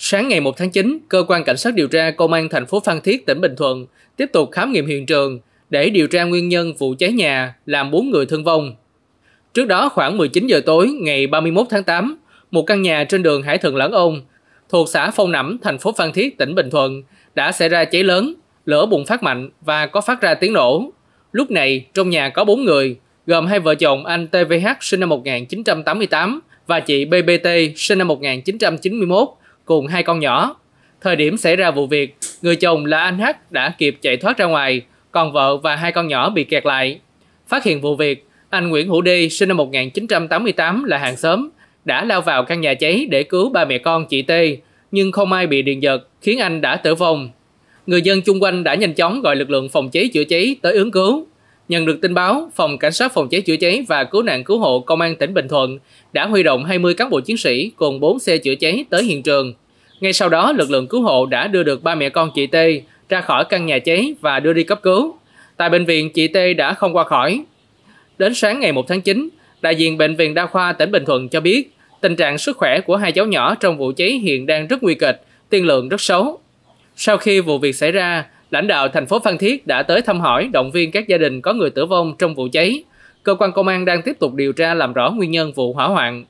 Sáng ngày 1 tháng 9, cơ quan cảnh sát điều tra công an thành phố Phan Thiết, tỉnh Bình Thuận tiếp tục khám nghiệm hiện trường để điều tra nguyên nhân vụ cháy nhà làm 4 người thương vong. Trước đó khoảng 19 giờ tối ngày 31 tháng 8, một căn nhà trên đường Hải Thượng Lãng Ông thuộc xã Phong Nẫm, thành phố Phan Thiết, tỉnh Bình Thuận đã xảy ra cháy lớn, lửa bùng phát mạnh và có phát ra tiếng nổ. Lúc này, trong nhà có 4 người, gồm hai vợ chồng anh TVH sinh năm 1988 và chị BBT sinh năm 1991 cùng hai con nhỏ. Thời điểm xảy ra vụ việc, người chồng là anh H đã kịp chạy thoát ra ngoài, còn vợ và hai con nhỏ bị kẹt lại. Phát hiện vụ việc, anh Nguyễn Hữu Đi sinh năm 1988 là hàng xóm, đã lao vào căn nhà cháy để cứu ba mẹ con chị T, nhưng không ai bị điện giật, khiến anh đã tử vong. Người dân chung quanh đã nhanh chóng gọi lực lượng phòng cháy chữa cháy tới ứng cứu. Nhận được tin báo, Phòng Cảnh sát Phòng cháy chữa cháy và Cứu nạn Cứu hộ Công an tỉnh Bình Thuận đã huy động 20 cán bộ chiến sĩ cùng 4 xe chữa cháy tới hiện trường. Ngay sau đó, lực lượng cứu hộ đã đưa được ba mẹ con chị Tê ra khỏi căn nhà cháy và đưa đi cấp cứu. Tại bệnh viện, chị Tê đã không qua khỏi. Đến sáng ngày 1 tháng 9, đại diện Bệnh viện Đa khoa tỉnh Bình Thuận cho biết tình trạng sức khỏe của hai cháu nhỏ trong vụ cháy hiện đang rất nguy kịch, tiên lượng rất xấu. Sau khi vụ việc xảy ra, lãnh đạo thành phố Phan Thiết đã tới thăm hỏi, động viên các gia đình có người tử vong trong vụ cháy. Cơ quan công an đang tiếp tục điều tra làm rõ nguyên nhân vụ hỏa hoạn.